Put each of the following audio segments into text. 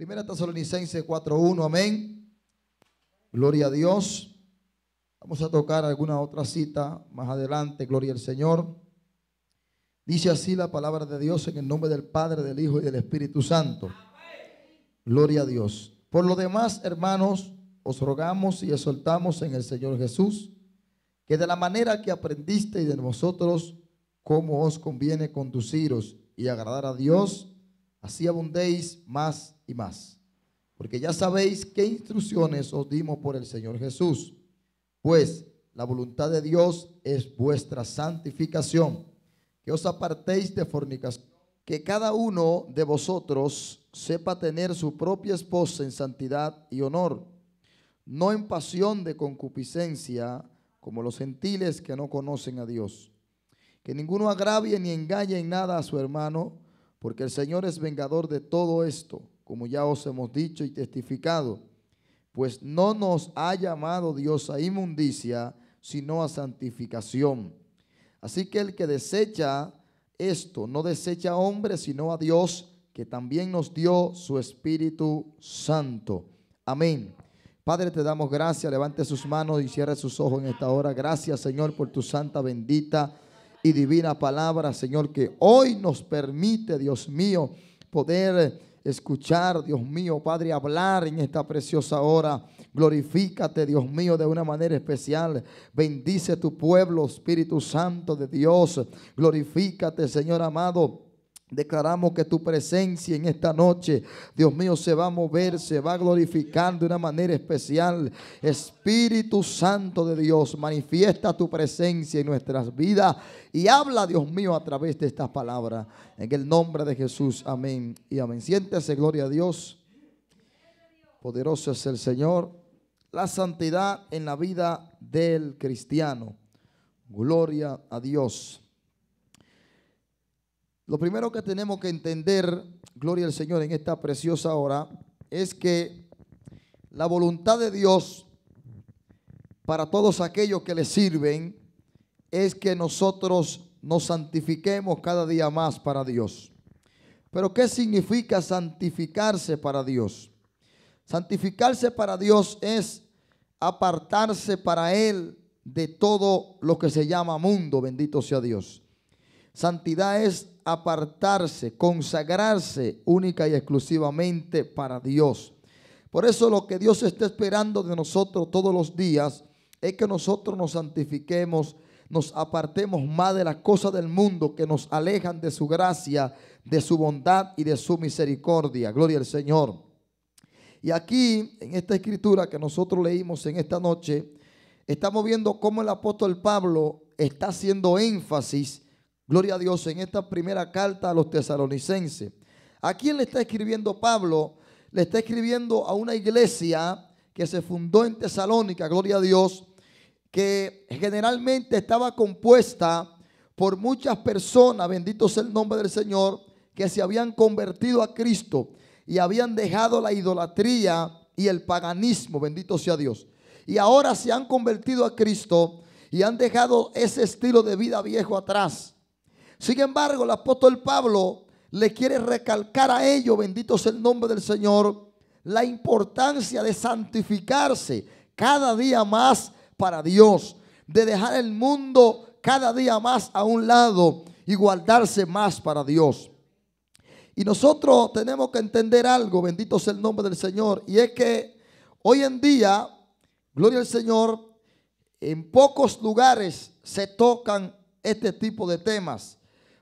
Primera Tesalonicense 4.1, amén. Gloria a Dios. Vamos a tocar alguna otra cita más adelante, gloria al Señor. Dice así la palabra de Dios en el nombre del Padre, del Hijo y del Espíritu Santo. Gloria a Dios. Por lo demás, hermanos, os rogamos y exhortamos en el Señor Jesús, que de la manera que aprendisteis de nosotros, cómo os conviene conduciros y agradar a Dios, así abundéis más y más. Porque ya sabéis qué instrucciones os dimos por el Señor Jesús. Pues la voluntad de Dios es vuestra santificación, que os apartéis de fornicación, que cada uno de vosotros sepa tener su propia esposa en santidad y honor, no en pasión de concupiscencia, como los gentiles que no conocen a Dios. Que ninguno agravie ni engañe en nada a su hermano, porque el Señor es vengador de todo esto, como ya os hemos dicho y testificado, pues no nos ha llamado Dios a inmundicia, sino a santificación. Así que el que desecha esto, no desecha a hombre, sino a Dios, que también nos dio su Espíritu Santo. Amén. Padre, te damos gracias. Levante sus manos y cierre sus ojos en esta hora. Gracias, Señor, por tu santa, bendita y divina palabra, Señor, que hoy nos permite, Dios mío, poder escuchar, Dios mío, Padre, hablar en esta preciosa hora. Glorifícate, Dios mío, de una manera especial. Bendice tu pueblo, Espíritu Santo de Dios. Glorifícate, Señor amado Declaramos que tu presencia en esta noche, Dios mío, se va a mover, se va a glorificar de una manera especial. Espíritu Santo de Dios, manifiesta tu presencia en nuestras vidas y habla, Dios mío, a través de estas palabras. En el nombre de Jesús, amén y amén. Siéntese, gloria a Dios. Poderoso es el Señor. La santidad en la vida del cristiano. Gloria a Dios. Lo primero que tenemos que entender, gloria al Señor, en esta preciosa hora, es que la voluntad de Dios para todos aquellos que le sirven es que nosotros nos santifiquemos cada día más para Dios. Pero ¿qué significa santificarse para Dios? Santificarse para Dios es apartarse para Él de todo lo que se llama mundo, bendito sea Dios. Santidad es apartarse, consagrarse única y exclusivamente para Dios. Por eso lo que Dios está esperando de nosotros todos los días es que nosotros nos santifiquemos, nos apartemos más de las cosas del mundo que nos alejan de su gracia, de su bondad y de su misericordia. Gloria al Señor. Y aquí, en esta escritura que nosotros leímos en esta noche, estamos viendo cómo el apóstol Pablo está haciendo énfasis Gloria a Dios en esta primera carta a los tesalonicenses. ¿A quién le está escribiendo Pablo? Le está escribiendo a una iglesia que se fundó en Tesalónica, gloria a Dios, que generalmente estaba compuesta por muchas personas, bendito sea el nombre del Señor, que se habían convertido a Cristo y habían dejado la idolatría y el paganismo, bendito sea Dios. Y ahora se han convertido a Cristo y han dejado ese estilo de vida viejo atrás. Sin embargo, el apóstol Pablo le quiere recalcar a ellos, bendito es el nombre del Señor, la importancia de santificarse cada día más para Dios, de dejar el mundo cada día más a un lado y guardarse más para Dios. Y nosotros tenemos que entender algo, bendito es el nombre del Señor, y es que hoy en día, gloria al Señor, en pocos lugares se tocan este tipo de temas.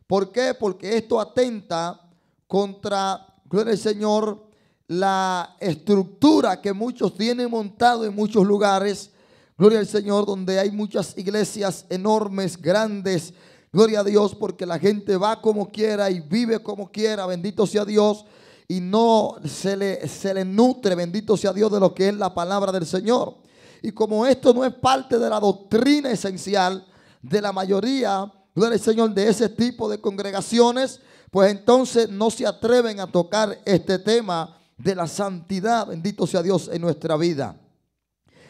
¿Por qué? Porque esto atenta contra, gloria al Señor, la estructura que muchos tienen montado en muchos lugares. Gloria al Señor, donde hay muchas iglesias enormes, grandes. Gloria a Dios, porque la gente va como quiera y vive como quiera. Bendito sea Dios. Y no se le, se le nutre, bendito sea Dios, de lo que es la palabra del Señor. Y como esto no es parte de la doctrina esencial de la mayoría gloria Señor, de ese tipo de congregaciones, pues entonces no se atreven a tocar este tema de la santidad, bendito sea Dios, en nuestra vida.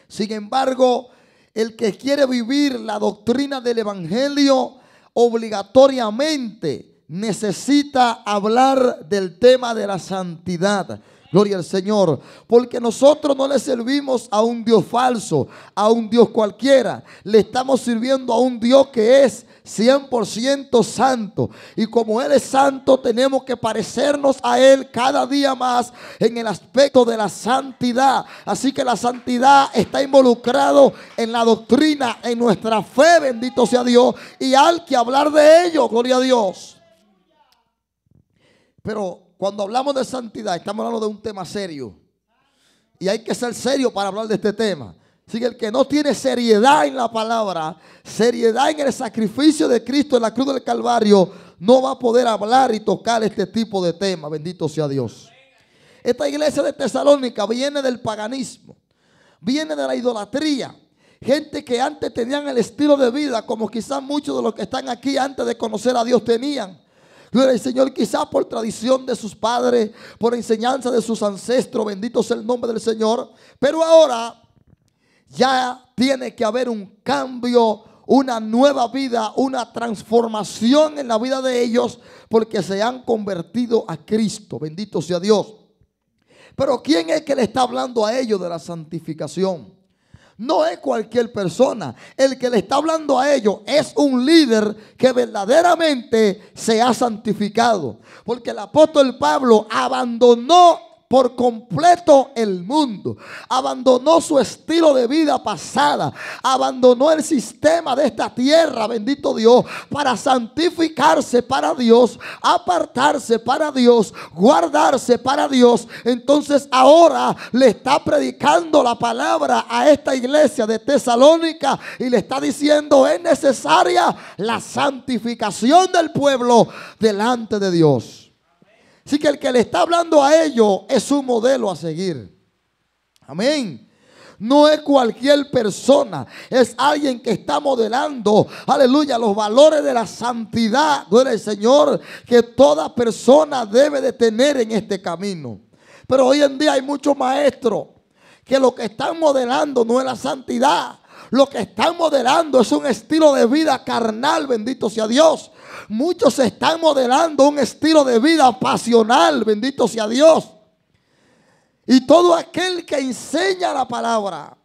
Sin embargo, el que quiere vivir la doctrina del Evangelio obligatoriamente necesita hablar del tema de la santidad. Gloria al Señor. Porque nosotros no le servimos a un Dios falso, a un Dios cualquiera. Le estamos sirviendo a un Dios que es 100% santo. Y como Él es santo, tenemos que parecernos a Él cada día más en el aspecto de la santidad. Así que la santidad está involucrado en la doctrina, en nuestra fe, bendito sea Dios. Y al que hablar de ello, gloria a Dios. Pero cuando hablamos de santidad, estamos hablando de un tema serio. Y hay que ser serio para hablar de este tema. Si el que no tiene seriedad en la palabra, seriedad en el sacrificio de Cristo en la cruz del Calvario, no va a poder hablar y tocar este tipo de temas. Bendito sea Dios. Esta iglesia de Tesalónica viene del paganismo, viene de la idolatría. Gente que antes tenían el estilo de vida, como quizás muchos de los que están aquí antes de conocer a Dios tenían. Gloria al Señor, quizás por tradición de sus padres, por enseñanza de sus ancestros, bendito sea el nombre del Señor. Pero ahora ya tiene que haber un cambio, una nueva vida, una transformación en la vida de ellos porque se han convertido a Cristo. Bendito sea Dios. Pero ¿quién es que le está hablando a ellos de la santificación? No es cualquier persona. El que le está hablando a ellos es un líder que verdaderamente se ha santificado. Porque el apóstol Pablo abandonó por completo el mundo. Abandonó su estilo de vida pasada. Abandonó el sistema de esta tierra, bendito Dios, para santificarse para Dios, apartarse para Dios, guardarse para Dios. Entonces ahora le está predicando la palabra a esta iglesia de Tesalónica y le está diciendo es necesaria la santificación del pueblo delante de Dios. Así que el que le está hablando a ellos es un modelo a seguir. Amén. No es cualquier persona, es alguien que está modelando, aleluya, los valores de la santidad, gloria el Señor, que toda persona debe de tener en este camino. Pero hoy en día hay muchos maestros que lo que están modelando no es la santidad, lo que están modelando es un estilo de vida carnal, bendito sea Dios. Muchos están modelando un estilo de vida pasional, bendito sea Dios. Y todo aquel que enseña la palabra,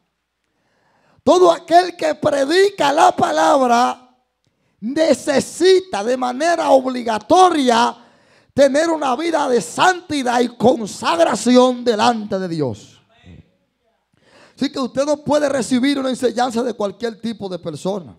todo aquel que predica la palabra, necesita de manera obligatoria tener una vida de santidad y consagración delante de Dios. Así que usted no puede recibir una enseñanza de cualquier tipo de persona.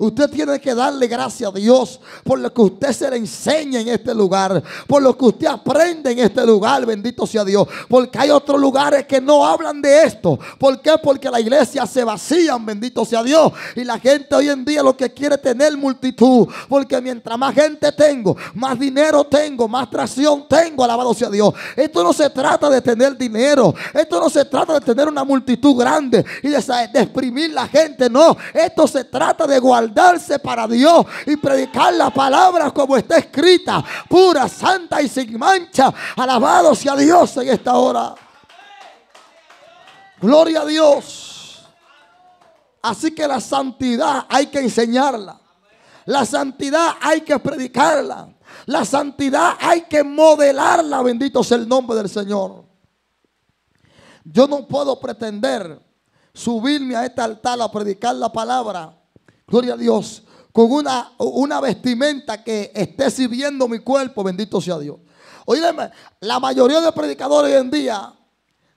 Usted tiene que darle gracias a Dios por lo que usted se le enseña en este lugar, por lo que usted aprende en este lugar, bendito sea Dios. Porque hay otros lugares que no hablan de esto. ¿Por qué? Porque la iglesia se vacía bendito sea Dios. Y la gente hoy en día lo que quiere tener multitud. Porque mientras más gente tengo, más dinero tengo, más tracción tengo, alabado sea Dios. Esto no se trata de tener dinero. Esto no se trata de tener una multitud grande y de, de exprimir la gente. No, esto se trata de guardar darse para Dios y predicar la palabra como está escrita, pura, santa y sin mancha. Alabado sea Dios en esta hora. Gloria a Dios. Así que la santidad hay que enseñarla. La santidad hay que predicarla. La santidad hay que modelarla. Bendito sea el nombre del Señor. Yo no puedo pretender subirme a este altar a predicar la palabra Gloria a Dios. Con una, una vestimenta que esté sirviendo mi cuerpo. Bendito sea Dios. Oídeme, la mayoría de predicadores hoy en día,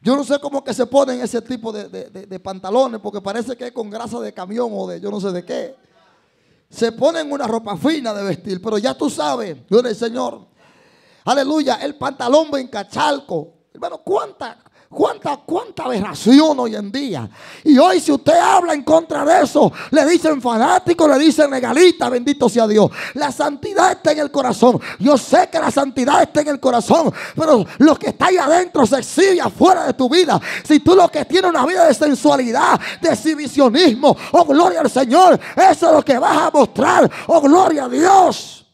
yo no sé cómo que se ponen ese tipo de, pantalones, porque parece que es con grasa de camión o de yo no sé de qué. Se ponen una ropa fina de vestir, pero ya tú sabes, gloria al Señor. Aleluya, el pantalón en cachalco. Hermano, ¿cuánta, ¿Cuánta, cuánta aberración hoy en día? Y hoy si usted habla en contra de eso, le dicen fanático, le dicen legalista, bendito sea Dios. La santidad está en el corazón. Yo sé que la santidad está en el corazón, pero lo que está ahí adentro se exhibe afuera de tu vida. Si tú lo que tienes una vida de sensualidad, de exhibicionismo, oh gloria al Señor, eso es lo que vas a mostrar, oh gloria a Dios.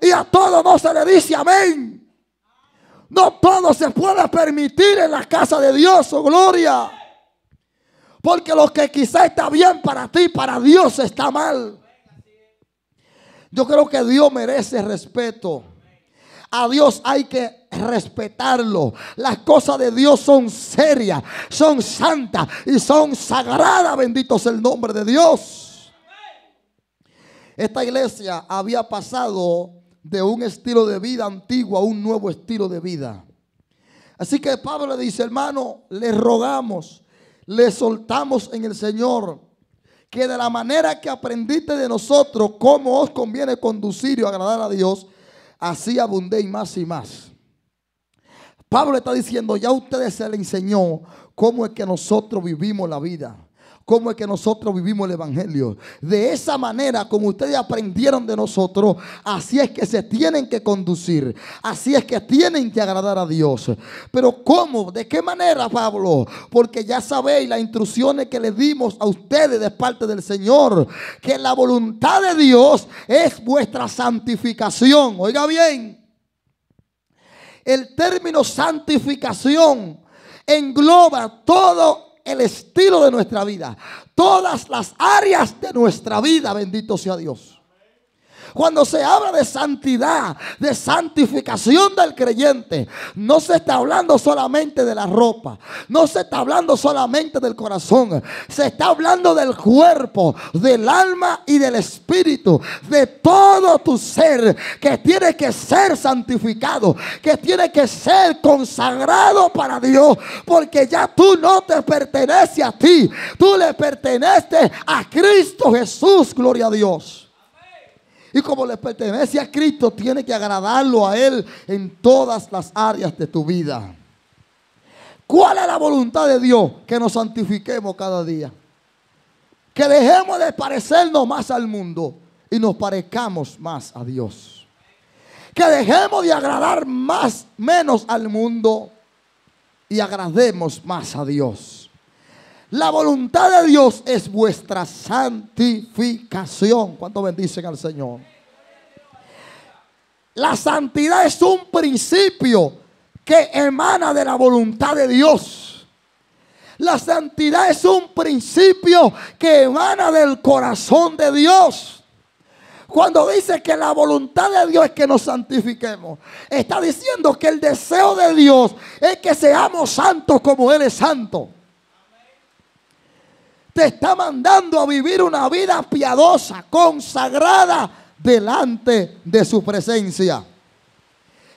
Y a todos no se le dice amén. No todo se puede permitir en la casa de Dios, oh gloria. Porque lo que quizá está bien para ti, para Dios está mal. Yo creo que Dios merece respeto. A Dios hay que respetarlo. Las cosas de Dios son serias, son santas y son sagradas. Bendito es el nombre de Dios. Esta iglesia había pasado de un estilo de vida antiguo a un nuevo estilo de vida. Así que Pablo le dice, hermano, le rogamos, le soltamos en el Señor, que de la manera que aprendiste de nosotros, cómo os conviene conducir y agradar a Dios, así abundéis más y más. Pablo está diciendo, ya a ustedes se le enseñó cómo es que nosotros vivimos la vida cómo es que nosotros vivimos el Evangelio. De esa manera, como ustedes aprendieron de nosotros, así es que se tienen que conducir, así es que tienen que agradar a Dios. Pero ¿cómo? ¿De qué manera, Pablo? Porque ya sabéis las instrucciones que le dimos a ustedes de parte del Señor, que la voluntad de Dios es vuestra santificación. Oiga bien. El término santificación engloba todo el estilo de nuestra vida. Todas las áreas de nuestra vida, bendito sea Dios. Cuando se habla de santidad, de santificación del creyente, no se está hablando solamente de la ropa, no se está hablando solamente del corazón, se está hablando del cuerpo, del alma y del espíritu, de todo tu ser que tiene que ser santificado, que tiene que ser consagrado para Dios, porque ya tú no te perteneces a ti, tú le perteneces a Cristo Jesús, gloria a Dios. Y como le pertenece a Cristo, tiene que agradarlo a Él en todas las áreas de tu vida. ¿Cuál es la voluntad de Dios? Que nos santifiquemos cada día. Que dejemos de parecernos más al mundo y nos parezcamos más a Dios. Que dejemos de agradar más, menos al mundo y agrademos más a Dios. La voluntad de Dios es vuestra santificación. ¿Cuánto bendicen al Señor? La santidad es un principio que emana de la voluntad de Dios. La santidad es un principio que emana del corazón de Dios. Cuando dice que la voluntad de Dios es que nos santifiquemos, está diciendo que el deseo de Dios es que seamos santos como Él es santo te está mandando a vivir una vida piadosa, consagrada delante de su presencia.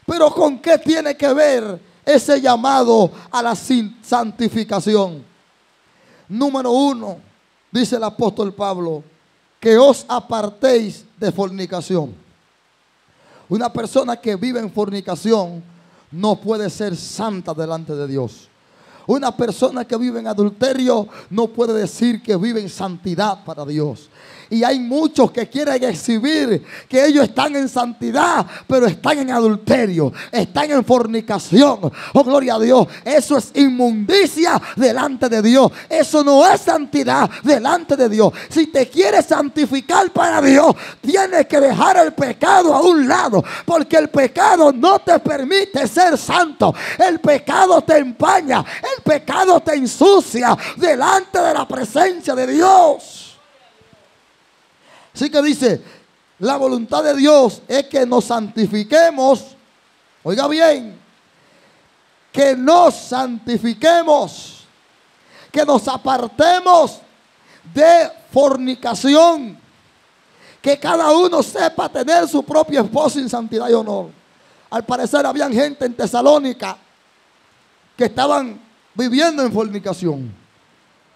Pero ¿con qué tiene que ver ese llamado a la santificación? Número uno, dice el apóstol Pablo, que os apartéis de fornicación. Una persona que vive en fornicación no puede ser santa delante de Dios. Una persona que vive en adulterio no puede decir que vive en santidad para Dios. Y hay muchos que quieren exhibir que ellos están en santidad, pero están en adulterio, están en fornicación. Oh, gloria a Dios. Eso es inmundicia delante de Dios. Eso no es santidad delante de Dios. Si te quieres santificar para Dios, tienes que dejar el pecado a un lado, porque el pecado no te permite ser santo. El pecado te empaña, el pecado te ensucia delante de la presencia de Dios. Así que dice, la voluntad de Dios es que nos santifiquemos. Oiga bien, que nos santifiquemos, que nos apartemos de fornicación, que cada uno sepa tener su propia esposa en santidad y honor. Al parecer habían gente en Tesalónica que estaban viviendo en fornicación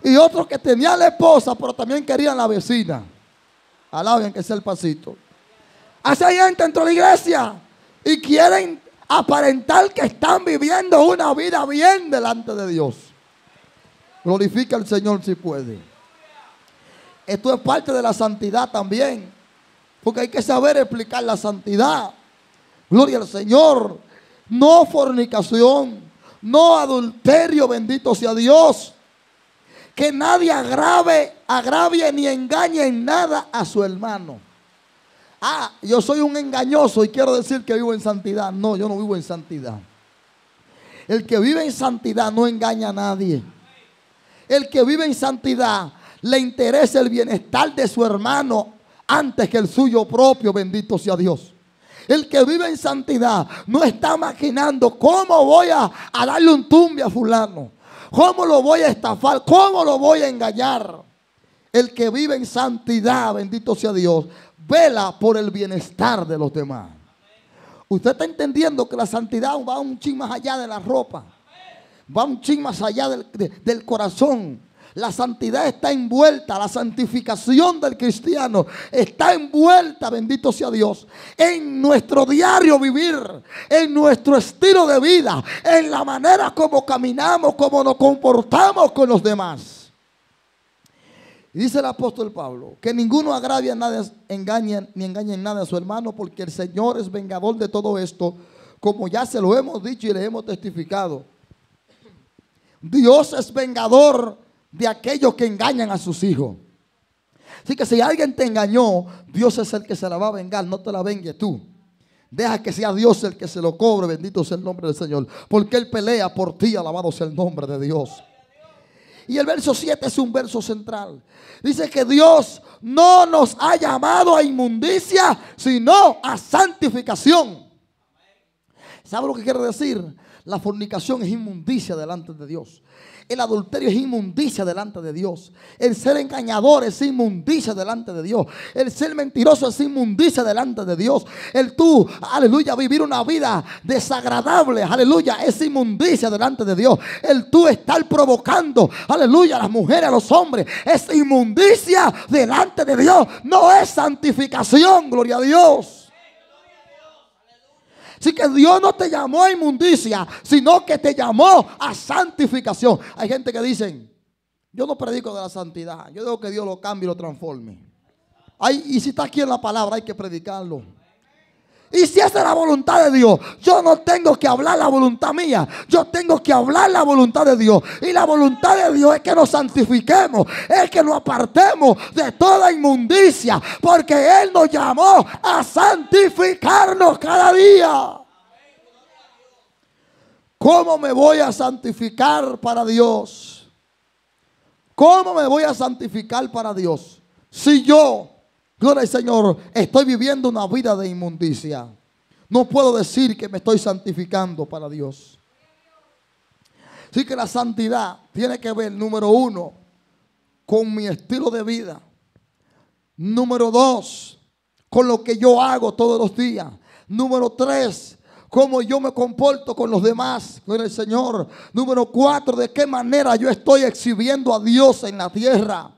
y otros que tenían la esposa pero también querían la vecina. Alaben que sea el pasito. Hace gente dentro de la iglesia y quieren aparentar que están viviendo una vida bien delante de Dios. Glorifica al Señor si puede. Esto es parte de la santidad también. Porque hay que saber explicar la santidad. Gloria al Señor. No fornicación. No adulterio, bendito sea Dios que nadie agrave, agravie ni engañe en nada a su hermano. Ah, yo soy un engañoso y quiero decir que vivo en santidad. No, yo no vivo en santidad. El que vive en santidad no engaña a nadie. El que vive en santidad le interesa el bienestar de su hermano antes que el suyo propio, bendito sea Dios. El que vive en santidad no está imaginando cómo voy a, darle un tumbe a fulano. ¿Cómo lo voy a estafar? ¿Cómo lo voy a engañar? El que vive en santidad, bendito sea Dios, vela por el bienestar de los demás. Usted está entendiendo que la santidad va un ching más allá de la ropa, va un ching más allá del, del corazón. La santidad está envuelta, la santificación del cristiano está envuelta, bendito sea Dios, en nuestro diario vivir, en nuestro estilo de vida, en la manera como caminamos, como nos comportamos con los demás. dice el apóstol Pablo, que ninguno agravia nadie, engañe, ni engañe en nada a su hermano, porque el Señor es vengador de todo esto, como ya se lo hemos dicho y le hemos testificado. Dios es vengador de aquellos que engañan a sus hijos. Así que si alguien te engañó, Dios es el que se la va a vengar, no te la vengues tú. Deja que sea Dios el que se lo cobre, bendito sea el nombre del Señor. Porque Él pelea por ti, alabado sea el nombre de Dios. Y el verso 7 es un verso central. Dice que Dios no nos ha llamado a inmundicia, sino a santificación. ¿Sabe lo que quiere decir? La fornicación es inmundicia delante de Dios. El adulterio es inmundicia delante de Dios. El ser engañador es inmundicia delante de Dios. El ser mentiroso es inmundicia delante de Dios. El tú, aleluya, vivir una vida desagradable, aleluya, es inmundicia delante de Dios. El tú estar provocando, aleluya, a las mujeres, a los hombres, es inmundicia delante de Dios. No es santificación, gloria a Dios. Así que Dios no te llamó a inmundicia, sino que te llamó a santificación. Hay gente que dicen, yo no predico de la santidad, yo digo que Dios lo cambie y lo transforme. Ay, y si está aquí en la palabra, hay que predicarlo. Y si esa es la voluntad de Dios, yo no tengo que hablar la voluntad mía, yo tengo que hablar la voluntad de Dios. Y la voluntad de Dios es que nos santifiquemos, es que nos apartemos de toda inmundicia, porque Él nos llamó a santificarnos cada día. ¿Cómo me voy a santificar para Dios? ¿Cómo me voy a santificar para Dios? Si yo Gloria al Señor, estoy viviendo una vida de inmundicia. No puedo decir que me estoy santificando para Dios. Así que la santidad tiene que ver, número uno, con mi estilo de vida. Número dos, con lo que yo hago todos los días. Número tres, cómo yo me comporto con los demás, con el Señor. Número cuatro, de qué manera yo estoy exhibiendo a Dios en la tierra.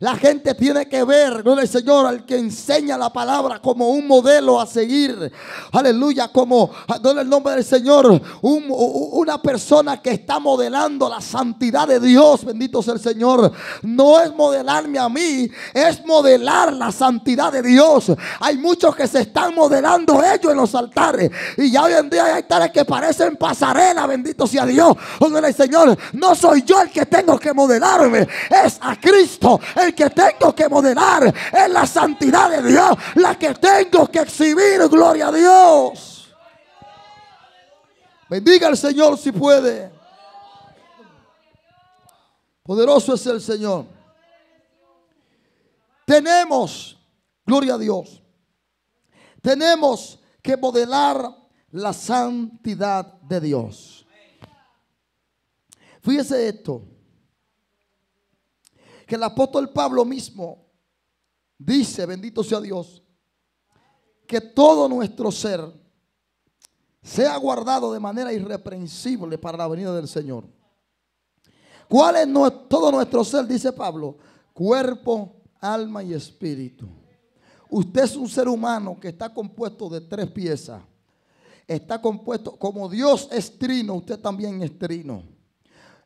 La gente tiene que ver, gloria el Señor, al que enseña la palabra como un modelo a seguir. Aleluya, como, gloria el nombre del Señor, una persona que está modelando la santidad de Dios. Bendito sea el Señor. No es modelarme a mí, es modelar la santidad de Dios. Hay muchos que se están modelando ellos en los altares. Y ya hoy en día hay altares que parecen pasarela. Bendito sea Dios. al Señor. No soy yo el que tengo que modelarme. Es a Cristo el que tengo que modelar es la santidad de Dios, la que tengo que exhibir, gloria a Dios. Bendiga al Señor si puede. Poderoso es el Señor. Tenemos, gloria a Dios, tenemos que modelar la santidad de Dios. Fíjese esto que el apóstol Pablo mismo dice, bendito sea Dios, que todo nuestro ser sea guardado de manera irreprensible para la venida del Señor. ¿Cuál es todo nuestro ser? Dice Pablo, cuerpo, alma y espíritu. Usted es un ser humano que está compuesto de tres piezas. Está compuesto, como Dios es trino, usted también es trino.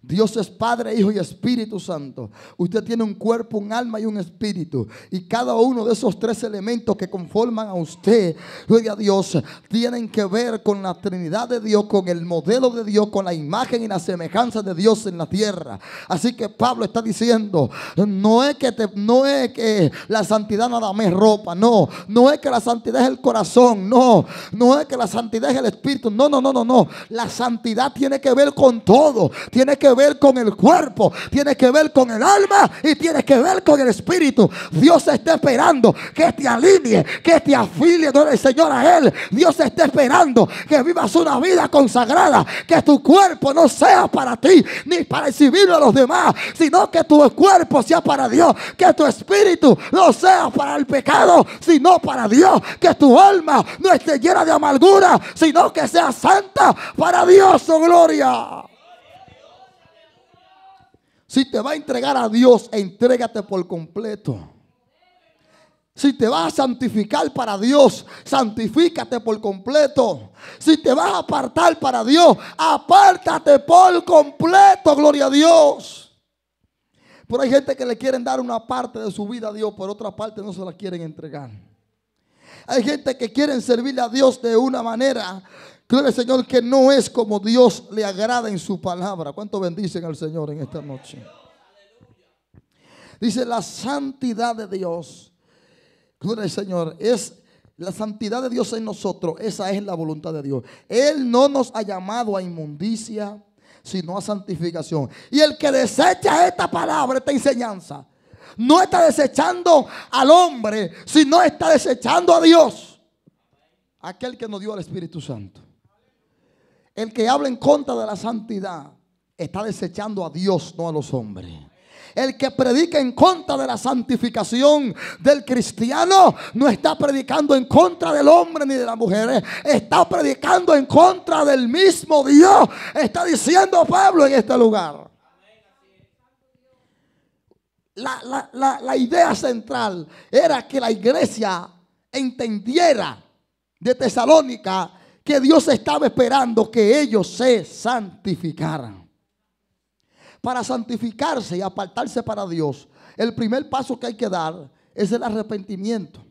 Dios es Padre, Hijo y Espíritu Santo. Usted tiene un cuerpo, un alma y un espíritu. Y cada uno de esos tres elementos que conforman a usted, gloria a Dios, tienen que ver con la Trinidad de Dios, con el modelo de Dios, con la imagen y la semejanza de Dios en la tierra. Así que Pablo está diciendo, no es que, te, no es que la santidad nada más es ropa, no. No es que la santidad es el corazón, no. No es que la santidad es el espíritu, no, no, no, no, no. La santidad tiene que ver con todo. Tiene que ver con el cuerpo, tiene que ver con el alma y tiene que ver con el espíritu. Dios está esperando que te alinee, que te afilie con el Señor a Él. Dios está esperando que vivas una vida consagrada, que tu cuerpo no sea para ti ni para recibirlo a los demás, sino que tu cuerpo sea para Dios, que tu espíritu no sea para el pecado, sino para Dios, que tu alma no esté llena de amargura, sino que sea santa para Dios su oh, gloria. Si te va a entregar a Dios, entrégate por completo. Si te vas a santificar para Dios, santifícate por completo. Si te vas a apartar para Dios, apártate por completo, gloria a Dios. Pero hay gente que le quieren dar una parte de su vida a Dios, pero otra parte no se la quieren entregar. Hay gente que quieren servirle a Dios de una manera Gloria Señor que no es como Dios le agrada en su palabra. ¿Cuánto bendicen al Señor en esta noche? Dice la santidad de Dios. Gloria Señor. Es la santidad de Dios en nosotros. Esa es la voluntad de Dios. Él no nos ha llamado a inmundicia, sino a santificación. Y el que desecha esta palabra, esta enseñanza, no está desechando al hombre, sino está desechando a Dios. Aquel que nos dio al Espíritu Santo. El que habla en contra de la santidad está desechando a Dios, no a los hombres. El que predica en contra de la santificación del cristiano no está predicando en contra del hombre ni de las mujeres. Está predicando en contra del mismo Dios. Está diciendo Pablo en este lugar. La, la idea central era que la iglesia entendiera de Tesalónica que Dios estaba esperando que ellos se santificaran. Para santificarse y apartarse para Dios, el primer paso que hay que dar es el arrepentimiento.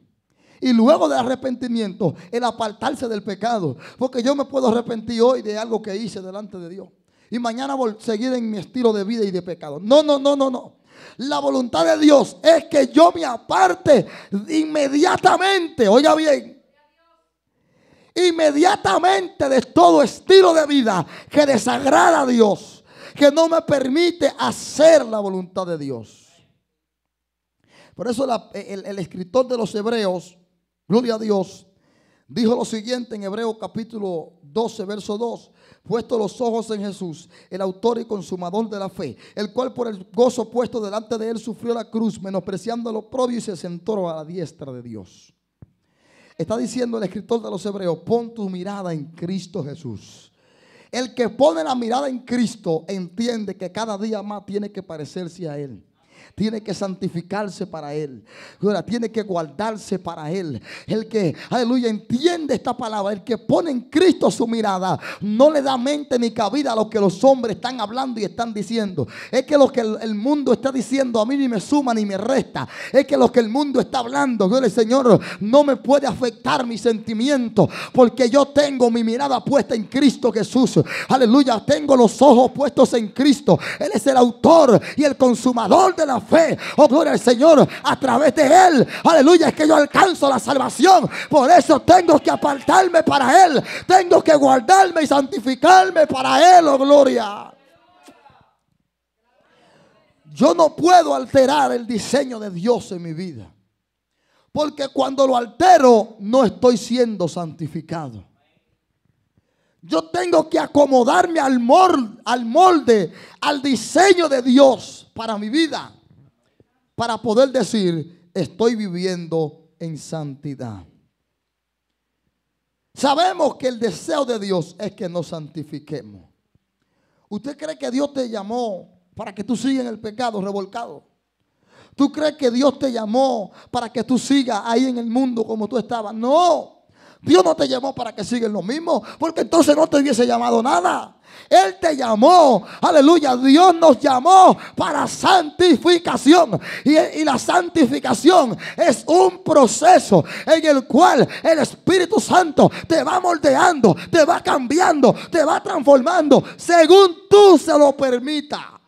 Y luego del arrepentimiento, el apartarse del pecado. Porque yo me puedo arrepentir hoy de algo que hice delante de Dios. Y mañana seguir en mi estilo de vida y de pecado. No, no, no, no, no. La voluntad de Dios es que yo me aparte inmediatamente. Oiga bien, inmediatamente de todo estilo de vida que desagrada a Dios, que no me permite hacer la voluntad de Dios. Por eso el, escritor de los Hebreos, gloria a Dios, dijo lo siguiente en Hebreo capítulo 12, verso 2. Puesto los ojos en Jesús, el autor y consumador de la fe, el cual por el gozo puesto delante de él sufrió la cruz, menospreciando lo propio y se sentó a la diestra de Dios. Está diciendo el escritor de los Hebreos, pon tu mirada en Cristo Jesús. El que pone la mirada en Cristo entiende que cada día más tiene que parecerse a Él tiene que santificarse para Él. tiene que guardarse para Él. El que, aleluya, entiende esta palabra, el que pone en Cristo su mirada, no le da mente ni cabida a lo que los hombres están hablando y están diciendo. Es que lo que el mundo está diciendo a mí ni me suma ni me resta. Es que lo que el mundo está hablando, el Señor, no me puede afectar mi sentimiento porque yo tengo mi mirada puesta en Cristo Jesús. Aleluya, tengo los ojos puestos en Cristo. Él es el autor y el consumador de la fe, oh gloria al Señor, a través de Él, aleluya, es que yo alcanzo la salvación. Por eso tengo que apartarme para Él, tengo que guardarme y santificarme para Él, oh gloria. Yo no puedo alterar el diseño de Dios en mi vida. Porque cuando lo altero, no estoy siendo santificado. Yo tengo que acomodarme al al molde, al diseño de Dios para mi vida para poder decir, estoy viviendo en santidad. Sabemos que el deseo de Dios es que nos santifiquemos. ¿Usted cree que Dios te llamó para que tú sigas en el pecado revolcado? ¿Tú crees que Dios te llamó para que tú sigas ahí en el mundo como tú estabas? No. Dios no te llamó para que sigas lo mismo, porque entonces no te hubiese llamado nada. Él te llamó, aleluya, Dios nos llamó para santificación. Y, la santificación es un proceso en el cual el Espíritu Santo te va moldeando, te va cambiando, te va transformando, según tú se lo permita.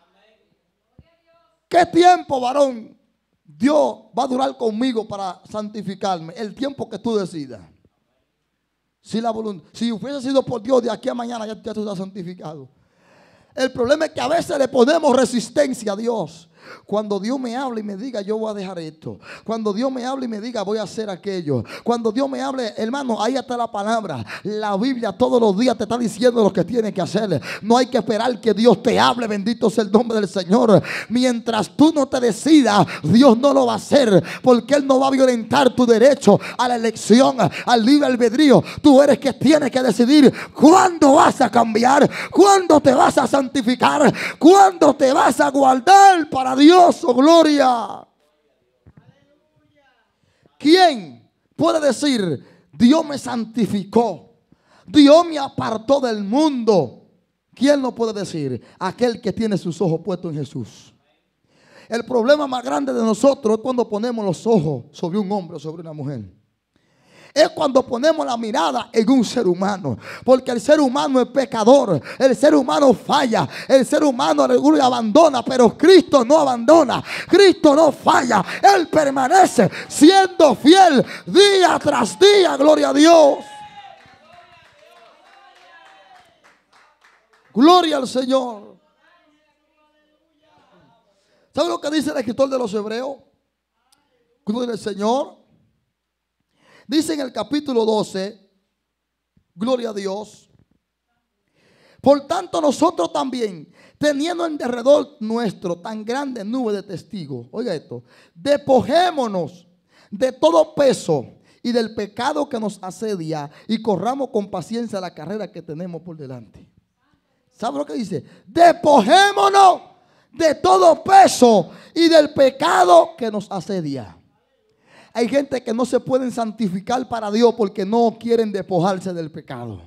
¿Qué tiempo, varón, Dios va a durar conmigo para santificarme? El tiempo que tú decidas. Si, la si hubiese sido por Dios, de aquí a mañana ya, ya tú santificado. El problema es que a veces le ponemos resistencia a Dios. Cuando Dios me hable y me diga, yo voy a dejar esto. Cuando Dios me hable y me diga, voy a hacer aquello. Cuando Dios me hable, hermano, ahí está la palabra. La Biblia todos los días te está diciendo lo que tienes que hacer. No hay que esperar que Dios te hable. Bendito sea el nombre del Señor. Mientras tú no te decidas, Dios no lo va a hacer. Porque Él no va a violentar tu derecho a la elección, al libre albedrío. Tú eres que tienes que decidir cuándo vas a cambiar, cuándo te vas a santificar, cuándo te vas a guardar para Dios, o oh gloria. ¿Quién puede decir, Dios me santificó? Dios me apartó del mundo. ¿Quién no puede decir? Aquel que tiene sus ojos puestos en Jesús. El problema más grande de nosotros es cuando ponemos los ojos sobre un hombre o sobre una mujer es cuando ponemos la mirada en un ser humano. Porque el ser humano es pecador, el ser humano falla, el ser humano abandona, pero Cristo no abandona, Cristo no falla, Él permanece siendo fiel día tras día, gloria a Dios. Gloria al Señor. ¿Sabe lo que dice el escritor de los hebreos? Gloria al Señor. Dice en el capítulo 12, gloria a Dios. Por tanto, nosotros también, teniendo en derredor nuestro tan grande nube de testigos, oiga esto, despojémonos de todo peso y del pecado que nos asedia y corramos con paciencia la carrera que tenemos por delante. ¿Sabe lo que dice? Despojémonos de todo peso y del pecado que nos asedia. Hay gente que no se pueden santificar para Dios porque no quieren despojarse del pecado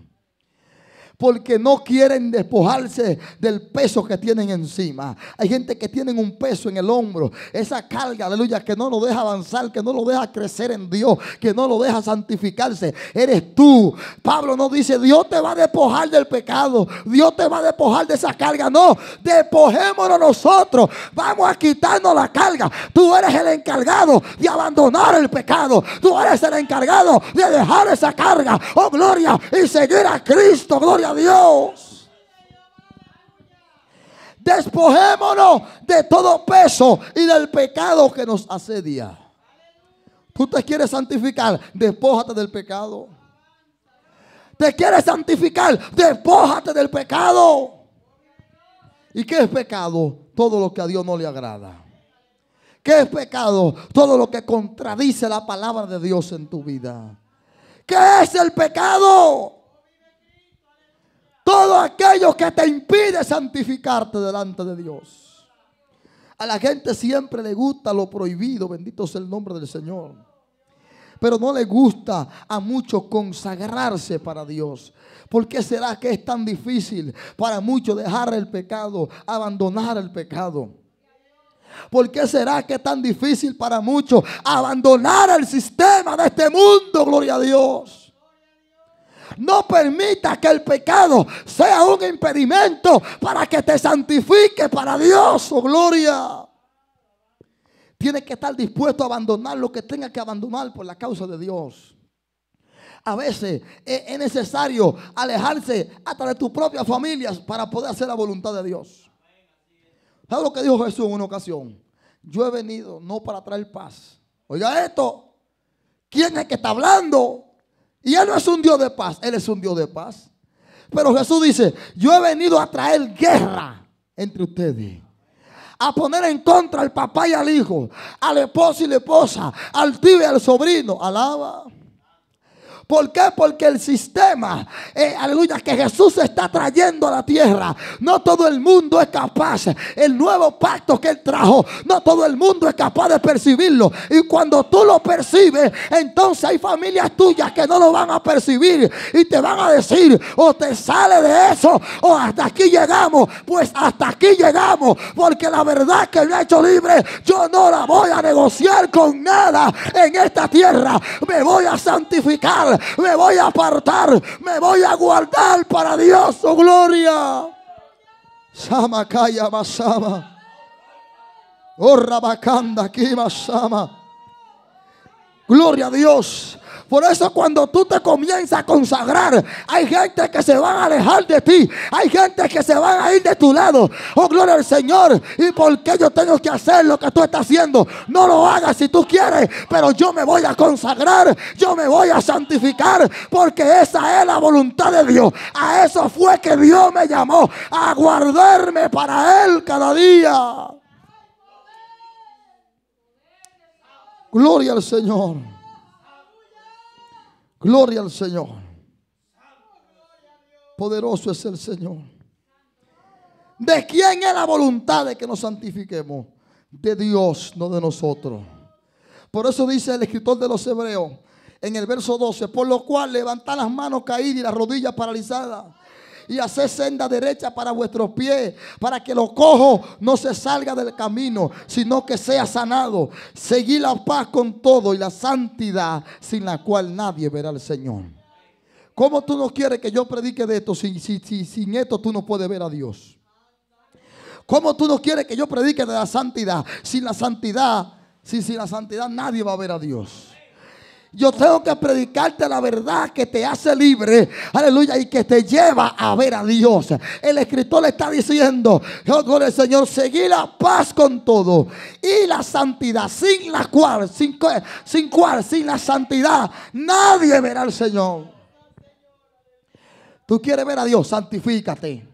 porque no quieren despojarse del peso que tienen encima. Hay gente que tienen un peso en el hombro, esa carga, aleluya, que no lo deja avanzar, que no lo deja crecer en Dios, que no lo deja santificarse. Eres tú. Pablo no dice, Dios te va a despojar del pecado, Dios te va a despojar de esa carga. No, despojémonos nosotros. Vamos a quitarnos la carga. Tú eres el encargado de abandonar el pecado. Tú eres el encargado de dejar esa carga. Oh, gloria. Y seguir a Cristo. Gloria Dios. Despojémonos de todo peso y del pecado que nos asedia. Tú te quieres santificar, despójate del pecado. Te quieres santificar, despójate del pecado. ¿Y qué es pecado? Todo lo que a Dios no le agrada. ¿Qué es pecado? Todo lo que contradice la palabra de Dios en tu vida. ¿Qué es el pecado? Todo aquello que te impide santificarte delante de Dios. A la gente siempre le gusta lo prohibido, bendito sea el nombre del Señor. Pero no le gusta a muchos consagrarse para Dios. ¿Por qué será que es tan difícil para muchos dejar el pecado, abandonar el pecado? ¿Por qué será que es tan difícil para muchos abandonar el sistema de este mundo, gloria a Dios? No permita que el pecado sea un impedimento para que te santifique para Dios, su oh gloria. Tienes que estar dispuesto a abandonar lo que tenga que abandonar por la causa de Dios. A veces es necesario alejarse hasta de tu propia familia para poder hacer la voluntad de Dios. ¿Sabes lo que dijo Jesús en una ocasión? Yo he venido no para traer paz. Oiga esto. ¿Quién es que está hablando? Y Él no es un Dios de paz, Él es un Dios de paz. Pero Jesús dice, yo he venido a traer guerra entre ustedes. A poner en contra al papá y al hijo, al esposo y la esposa, al tío y al sobrino. Alaba. ¿Por qué? Porque el sistema, eh, que Jesús está trayendo a la tierra, no todo el mundo es capaz. El nuevo pacto que Él trajo, no todo el mundo es capaz de percibirlo. Y cuando tú lo percibes, entonces hay familias tuyas que no lo van a percibir y te van a decir, o te sale de eso, o hasta aquí llegamos. Pues hasta aquí llegamos, porque la verdad que me ha hecho libre, yo no la voy a negociar con nada en esta tierra. Me voy a santificar, me voy a apartar, me voy a guardar para Dios su gloria. Sama kaya masama. Orra bakanda Gloria a Dios. Por eso cuando tú te comienzas a consagrar, hay gente que se van a alejar de ti. Hay gente que se van a ir de tu lado. Oh, gloria al Señor. ¿Y por qué yo tengo que hacer lo que tú estás haciendo? No lo hagas si tú quieres, pero yo me voy a consagrar. Yo me voy a santificar porque esa es la voluntad de Dios. A eso fue que Dios me llamó, a guardarme para Él cada día. Gloria al Señor. Gloria al Señor. Poderoso es el Señor. ¿De quién es la voluntad de que nos santifiquemos? De Dios, no de nosotros. Por eso dice el escritor de los Hebreos en el verso 12, por lo cual levanta las manos caídas y las rodillas paralizadas y hacer senda derecha para vuestros pies, para que lo cojo no se salga del camino, sino que sea sanado. Seguid la paz con todo y la santidad sin la cual nadie verá al Señor. ¿Cómo tú no quieres que yo predique de esto? sin esto tú no puedes ver a Dios. ¿Cómo tú no quieres que yo predique de la santidad? Sin la santidad, si sin la santidad nadie va a ver a Dios. Yo tengo que predicarte la verdad que te hace libre. Aleluya. Y que te lleva a ver a Dios. El escritor le está diciendo, yo con el Señor, seguí la paz con todo. Y la santidad, sin la cual, sin, sin cual, sin la santidad, nadie verá al Señor. Tú quieres ver a Dios, santifícate.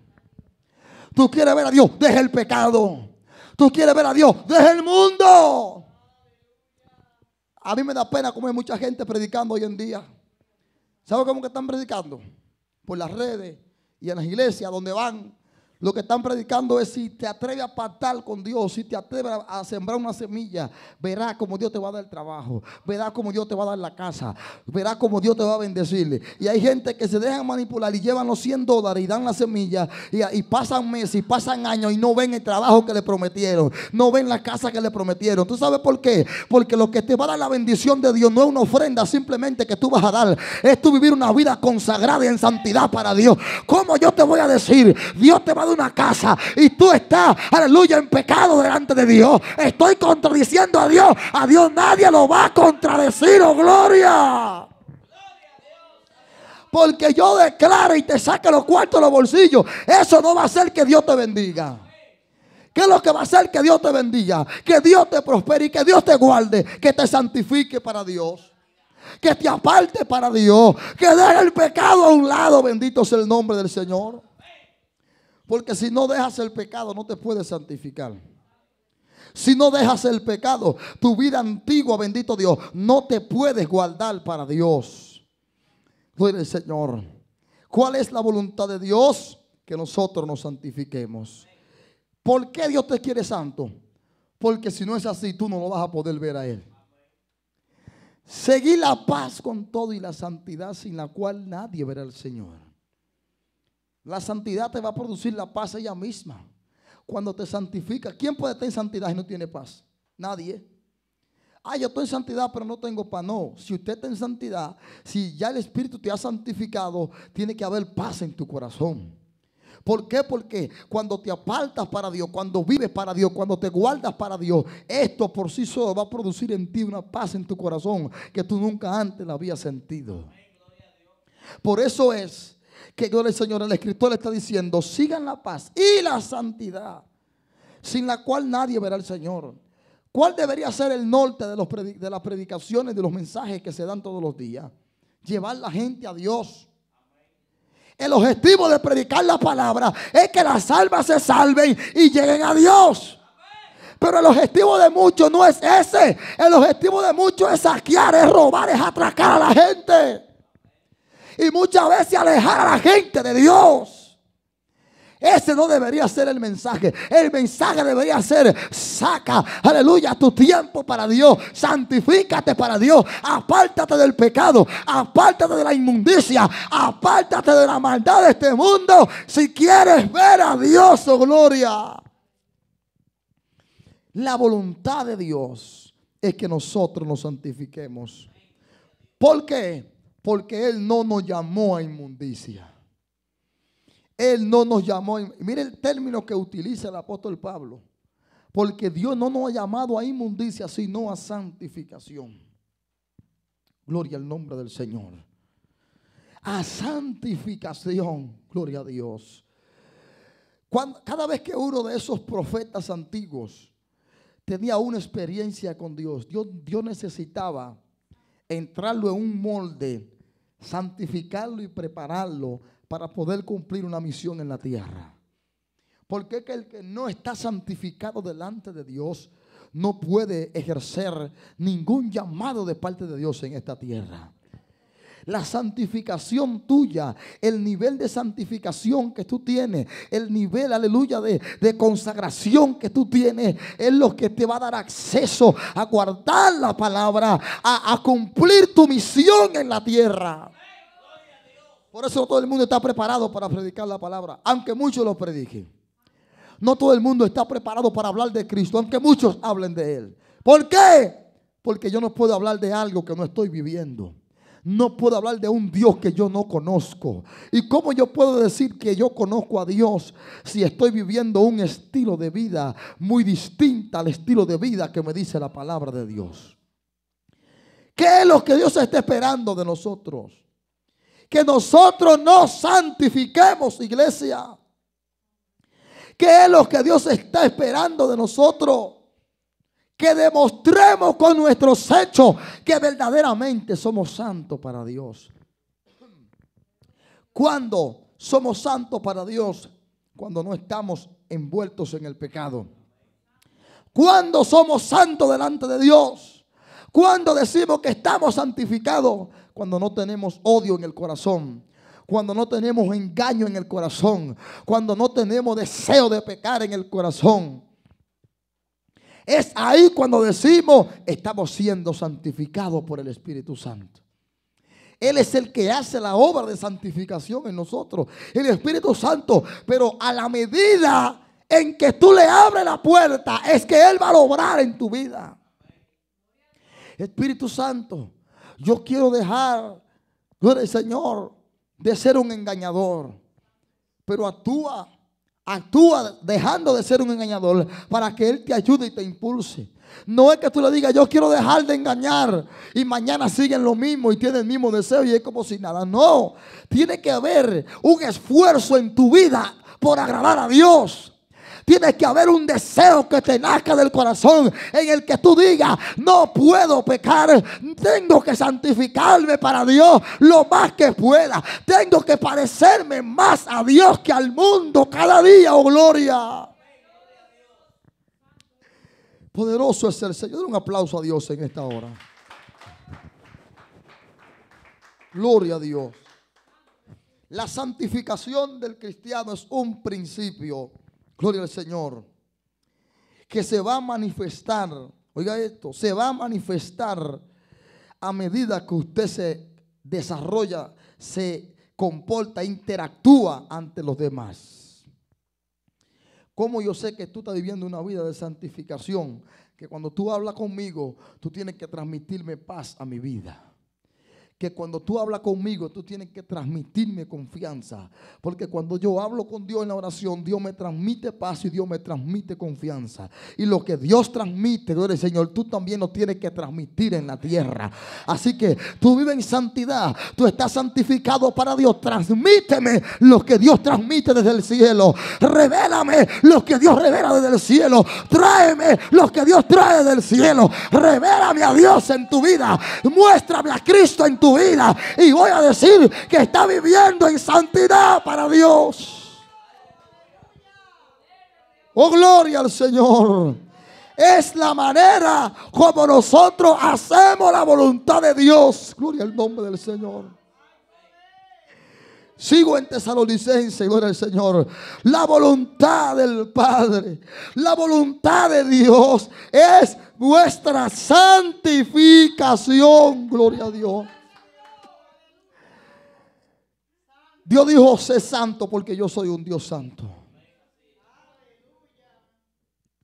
Tú quieres ver a Dios, deja el pecado. Tú quieres ver a Dios, deja el mundo. A mí me da pena como hay mucha gente predicando hoy en día. ¿Sabe cómo que están predicando? Por las redes y en las iglesias donde van lo que están predicando es si te atreves a pactar con Dios, si te atreves a sembrar una semilla, verás como Dios te va a dar el trabajo, verás como Dios te va a dar la casa, verás como Dios te va a bendecirle. Y hay gente que se dejan manipular y llevan los 100 dólares y dan la semilla y, pasan meses y pasan años y no ven el trabajo que le prometieron, no ven la casa que le prometieron. ¿Tú sabes por qué? Porque lo que te va a dar la bendición de Dios no es una ofrenda simplemente que tú vas a dar, es tu vivir una vida consagrada en santidad para Dios. ¿Cómo yo te voy a decir? Dios te va a una casa y tú estás, aleluya, en pecado delante de Dios, estoy contradiciendo a Dios. A Dios nadie lo va a contradecir, oh gloria. Porque yo declaro y te saque los cuartos de los bolsillos. Eso no va a hacer que Dios te bendiga. ¿Qué es lo que va a hacer que Dios te bendiga? Que Dios te prospere y que Dios te guarde. Que te santifique para Dios. Que te aparte para Dios. Que deje el pecado a un lado. Bendito sea el nombre del Señor. Porque si no dejas el pecado, no te puedes santificar. Si no dejas el pecado, tu vida antigua, bendito Dios, no te puedes guardar para Dios. Gloria al Señor. ¿Cuál es la voluntad de Dios? Que nosotros nos santifiquemos. ¿Por qué Dios te quiere santo? Porque si no es así, tú no lo vas a poder ver a Él. Seguí la paz con todo y la santidad sin la cual nadie verá al Señor. La santidad te va a producir la paz ella misma. Cuando te santifica, ¿quién puede estar en santidad y no tiene paz? Nadie. Ah, yo estoy en santidad, pero no tengo paz. No, si usted está en santidad, si ya el Espíritu te ha santificado, tiene que haber paz en tu corazón. ¿Por qué? Porque cuando te apartas para Dios, cuando vives para Dios, cuando te guardas para Dios, esto por sí solo va a producir en ti una paz en tu corazón que tú nunca antes la habías sentido. Por eso es que gloria al Señor, el escritor le está diciendo, sigan la paz y la santidad, sin la cual nadie verá al Señor. ¿Cuál debería ser el norte de, los de las predicaciones, de los mensajes que se dan todos los días? Llevar la gente a Dios. El objetivo de predicar la palabra es que las almas se salven y lleguen a Dios. Pero el objetivo de muchos no es ese. El objetivo de muchos es saquear, es robar, es atracar a la gente y muchas veces alejar a la gente de Dios. Ese no debería ser el mensaje. El mensaje debería ser, saca, aleluya, tu tiempo para Dios. Santifícate para Dios. Apártate del pecado. Apártate de la inmundicia. Apártate de la maldad de este mundo. Si quieres ver a Dios, o oh gloria. La voluntad de Dios es que nosotros nos santifiquemos. ¿Por qué? porque Él no nos llamó a inmundicia. Él no nos llamó. A Mire el término que utiliza el apóstol Pablo. Porque Dios no nos ha llamado a inmundicia, sino a santificación. Gloria al nombre del Señor. A santificación. Gloria a Dios. cada vez que uno de esos profetas antiguos tenía una experiencia con Dios, Dios, Dios necesitaba entrarlo en un molde, santificarlo y prepararlo para poder cumplir una misión en la tierra. Porque el que no está santificado delante de Dios no puede ejercer ningún llamado de parte de Dios en esta tierra la santificación tuya, el nivel de santificación que tú tienes, el nivel, aleluya, de, consagración que tú tienes, es lo que te va a dar acceso a guardar la palabra, a, a cumplir tu misión en la tierra. Por eso todo el mundo está preparado para predicar la palabra, aunque muchos lo prediquen. No todo el mundo está preparado para hablar de Cristo, aunque muchos hablen de Él. ¿Por qué? Porque yo no puedo hablar de algo que no estoy viviendo. No puedo hablar de un Dios que yo no conozco. ¿Y cómo yo puedo decir que yo conozco a Dios si estoy viviendo un estilo de vida muy distinto al estilo de vida que me dice la palabra de Dios? ¿Qué es lo que Dios está esperando de nosotros? Que nosotros nos santifiquemos, iglesia. ¿Qué es lo que Dios está esperando de nosotros? que demostremos con nuestros hechos que verdaderamente somos santos para Dios. Cuando somos santos para Dios, cuando no estamos envueltos en el pecado. Cuando somos santos delante de Dios. Cuando decimos que estamos santificados. Cuando no tenemos odio en el corazón cuando no tenemos engaño en el corazón, cuando no tenemos deseo de pecar en el corazón. Es ahí cuando decimos, estamos siendo santificados por el Espíritu Santo. Él es el que hace la obra de santificación en nosotros, el Espíritu Santo. Pero a la medida en que tú le abres la puerta, es que Él va a lograr en tu vida. Espíritu Santo, yo quiero dejar, Señor, de ser un engañador. Pero actúa Actúa dejando de ser un engañador para que Él te ayude y te impulse. No es que tú le digas, yo quiero dejar de engañar y mañana siguen lo mismo y tienen el mismo deseo y es como si nada. No, tiene que haber un esfuerzo en tu vida por agradar a Dios. Tiene que haber un deseo que te nazca del corazón en el que tú digas, no puedo pecar, tengo que santificarme para Dios lo más que pueda. Tengo que parecerme más a Dios que al mundo cada día, oh gloria. Poderoso es el Señor. Un aplauso a Dios en esta hora. Gloria a Dios. La santificación del cristiano es un principio Gloria al Señor. Que se va a manifestar. Oiga esto, se va a manifestar a medida que usted se desarrolla, se comporta, interactúa ante los demás. Como yo sé que tú estás viviendo una vida de santificación? Que cuando tú hablas conmigo, tú tienes que transmitirme paz a mi vida que cuando tú hablas conmigo, tú tienes que transmitirme confianza. Porque cuando yo hablo con Dios en la oración, Dios me transmite paz y Dios me transmite confianza. Y lo que Dios transmite, gloria al Señor, tú también lo tienes que transmitir en la tierra. Así que tú vives en santidad, tú estás santificado para Dios. Transmíteme lo que Dios transmite desde el cielo. Revélame lo que Dios revela desde el cielo. Tráeme lo que Dios trae desde el cielo. Revélame a Dios en tu vida. Muéstrame a Cristo en tu vida. Y voy a decir que está viviendo en santidad para Dios. Oh, gloria al Señor. Es la manera como nosotros hacemos la voluntad de Dios. Gloria al nombre del Señor. Sigo en Tesalonicense, gloria al Señor. La voluntad del Padre, la voluntad de Dios es nuestra santificación, gloria a Dios. Dios dijo, sé santo porque yo soy un Dios santo.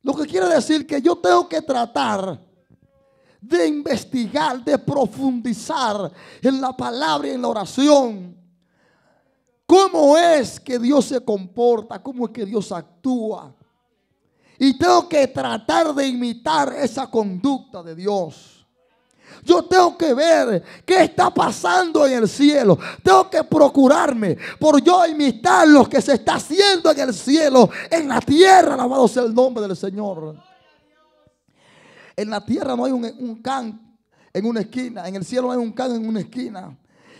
Lo que quiere decir que yo tengo que tratar de investigar, de profundizar en la palabra y en la oración. ¿Cómo es que Dios se comporta? ¿Cómo es que Dios actúa? Y tengo que tratar de imitar esa conducta de Dios. Yo tengo que ver qué está pasando en el cielo. Tengo que procurarme por yo imitar lo que se está haciendo en el cielo, en la tierra. Alabado sea el nombre del Señor. En la tierra no hay un, un can en una esquina. En el cielo no hay un can en una esquina.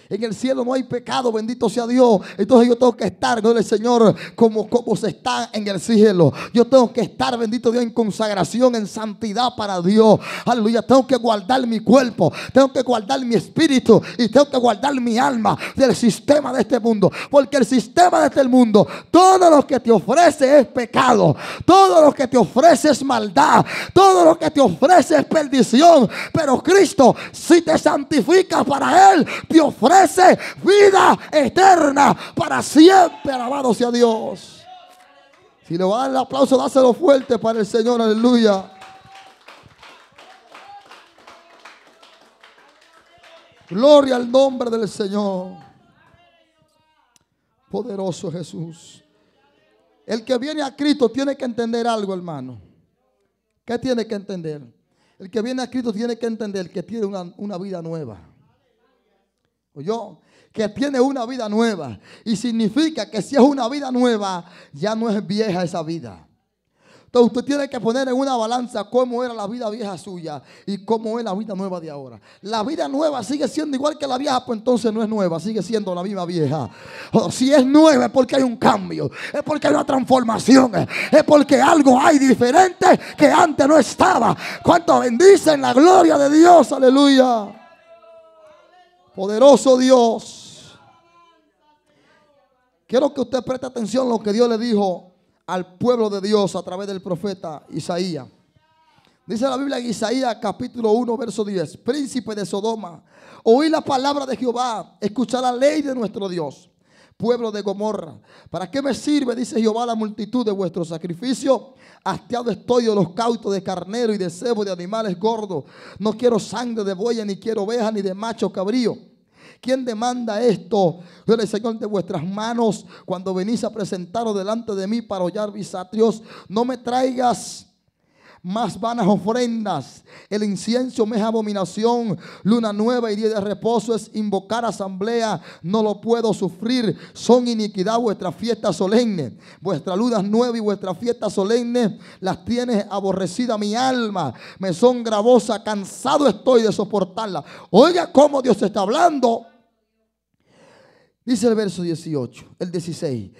En el cielo no hay pecado, bendito sea Dios. Entonces yo tengo que estar, gloria al Señor, como, como se está en el cielo. Yo tengo que estar, bendito Dios, en consagración, en santidad para Dios. Aleluya, tengo que guardar mi cuerpo, tengo que guardar mi espíritu y tengo que guardar mi alma del sistema de este mundo. Porque el sistema de este mundo, todo lo que te ofrece es pecado, todo lo que te ofrece es maldad, todo lo que te ofrece es perdición. Pero Cristo, si te santifica para Él, te ofrece vida eterna para siempre. Alabado sea Dios. Si le va el aplauso, dáselo fuerte para el Señor. Aleluya. Gloria al nombre del Señor. Poderoso Jesús. El que viene a Cristo tiene que entender algo, hermano. ¿Qué tiene que entender? El que viene a Cristo tiene que entender que tiene una vida nueva yo, que tiene una vida nueva. Y significa que si es una vida nueva, ya no es vieja esa vida. Entonces usted tiene que poner en una balanza cómo era la vida vieja suya y cómo es la vida nueva de ahora. La vida nueva sigue siendo igual que la vieja, pues entonces no es nueva, sigue siendo la misma vieja. O oh, si es nueva es porque hay un cambio, es porque hay una transformación, es porque algo hay diferente que antes no estaba. ¿Cuánto bendicen la gloria de Dios? Aleluya. Poderoso Dios. Quiero que usted preste atención a lo que Dios le dijo al pueblo de Dios a través del profeta Isaías. Dice la Biblia en Isaías capítulo 1, verso 10. Príncipe de Sodoma, oí la palabra de Jehová, escucha la ley de nuestro Dios pueblo de Gomorra. ¿Para qué me sirve, dice Jehová, la multitud de vuestro sacrificio? Hasteado estoy de los cautos de carnero y de cebo de animales gordos. No quiero sangre de buey, ni quiero oveja, ni de macho cabrío. ¿Quién demanda esto? El Señor de vuestras manos, cuando venís a presentaros delante de mí para hollar bisatrios, no me traigas más vanas ofrendas. El incienso me es abominación. Luna nueva y día de reposo es invocar asamblea. No lo puedo sufrir. Son iniquidad vuestra fiesta solemne, vuestra luna nueva y vuestra fiesta solemne las tiene aborrecida mi alma. Me son gravosa. Cansado estoy de soportarla. Oiga cómo Dios está hablando. Dice el verso 18, el 16,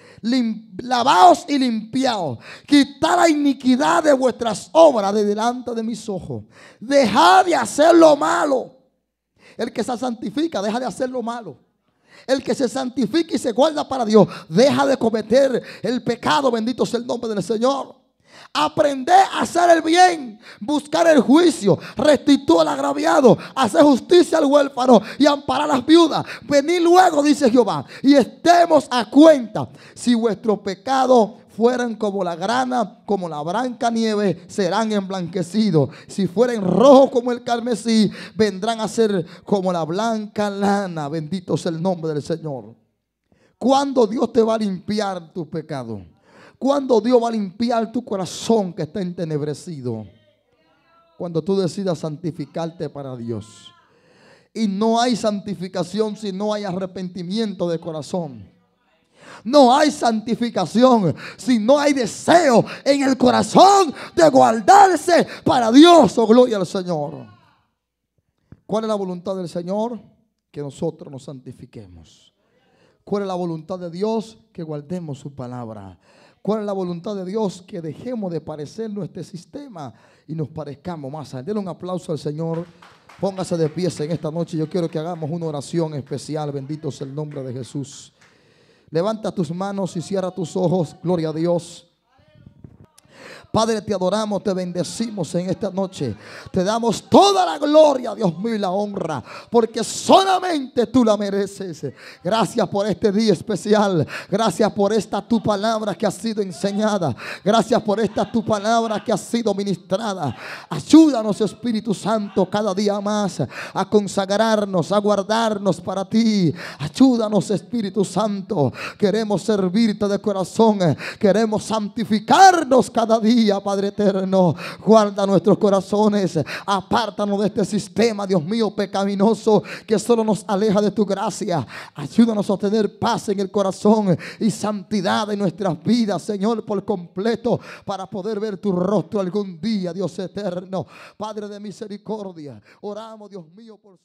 lavaos y limpiaos, quitad la iniquidad de vuestras obras de delante de mis ojos, dejad de hacer lo malo. El que se santifica, deja de hacer lo malo. El que se santifica y se guarda para Dios, deja de cometer el pecado, bendito sea el nombre del Señor. Aprende a hacer el bien, buscar el juicio, restituir al agraviado, hacer justicia al huérfano y amparar a las viudas. Venid luego, dice Jehová, y estemos a cuenta. Si vuestros pecados fueran como la grana, como la blanca nieve, serán emblanquecidos. Si fueren rojos como el carmesí, vendrán a ser como la blanca lana. Bendito es el nombre del Señor. Cuando Dios te va a limpiar tu pecado? ¿Cuándo Dios va a limpiar tu corazón que está entenebrecido? Cuando tú decidas santificarte para Dios. Y no hay santificación si no hay arrepentimiento de corazón. No hay santificación si no hay deseo en el corazón de guardarse para Dios. o oh, gloria al Señor. ¿Cuál es la voluntad del Señor? Que nosotros nos santifiquemos. ¿Cuál es la voluntad de Dios? Que guardemos su palabra. ¿Cuál es la voluntad de Dios? Que dejemos de parecer nuestro sistema y nos parezcamos más a Denle un aplauso al Señor. Póngase de pie en esta noche. Yo quiero que hagamos una oración especial. Bendito sea el nombre de Jesús. Levanta tus manos y cierra tus ojos. Gloria a Dios. Padre, te adoramos, te bendecimos en esta noche. Te damos toda la gloria, Dios mío, y la honra, porque solamente tú la mereces. Gracias por este día especial. Gracias por esta tu palabra que ha sido enseñada. Gracias por esta tu palabra que ha sido ministrada. Ayúdanos, Espíritu Santo, cada día más a consagrarnos, a guardarnos para ti. Ayúdanos, Espíritu Santo. Queremos servirte de corazón. Queremos santificarnos cada día Padre eterno. Guarda nuestros corazones. Apártanos de este sistema, Dios mío, pecaminoso que solo nos aleja de tu gracia. Ayúdanos a tener paz en el corazón y santidad en nuestras vidas, Señor, por completo, para poder ver tu rostro algún día, Dios eterno. Padre de misericordia, oramos, Dios mío, por